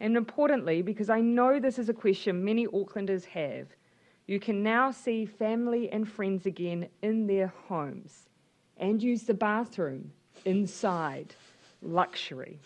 And importantly, because I know this is a question many Aucklanders have, you can now see family and friends again in their homes and use the bathroom inside. Luxury.